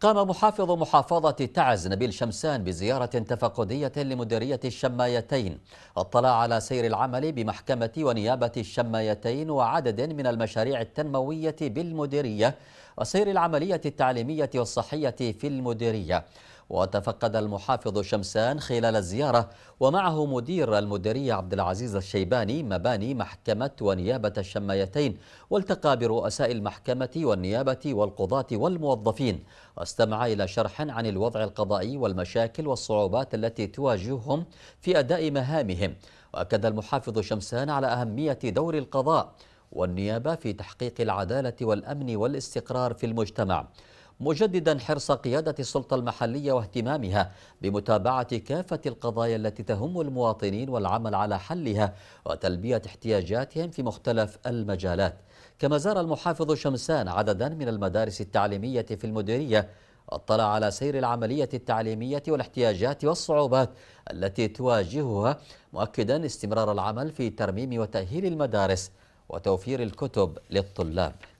قام محافظ محافظة تعز نبيل شمسان بزيارة تفقدية لمديرية الشمايتين اطلع على سير العمل بمحكمة ونيابة الشمايتين وعدد من المشاريع التنموية بالمديرية وسير العملية التعليمية والصحية في المديرية وتفقد المحافظ شمسان خلال الزيارة ومعه مدير المديرية عبد العزيز الشيباني مباني محكمة ونيابة الشمايتين والتقى برؤساء المحكمة والنيابة والقضاة والموظفين واستمع إلى شرح عن الوضع القضائي والمشاكل والصعوبات التي تواجههم في أداء مهامهم وأكد المحافظ شمسان على أهمية دور القضاء والنيابة في تحقيق العدالة والأمن والاستقرار في المجتمع مجددا حرص قيادة السلطة المحلية واهتمامها بمتابعة كافة القضايا التي تهم المواطنين والعمل على حلها وتلبية احتياجاتهم في مختلف المجالات كما زار المحافظ شمسان عددا من المدارس التعليمية في المديرية اطلع على سير العملية التعليمية والاحتياجات والصعوبات التي تواجهها مؤكدا استمرار العمل في ترميم وتأهيل المدارس وتوفير الكتب للطلاب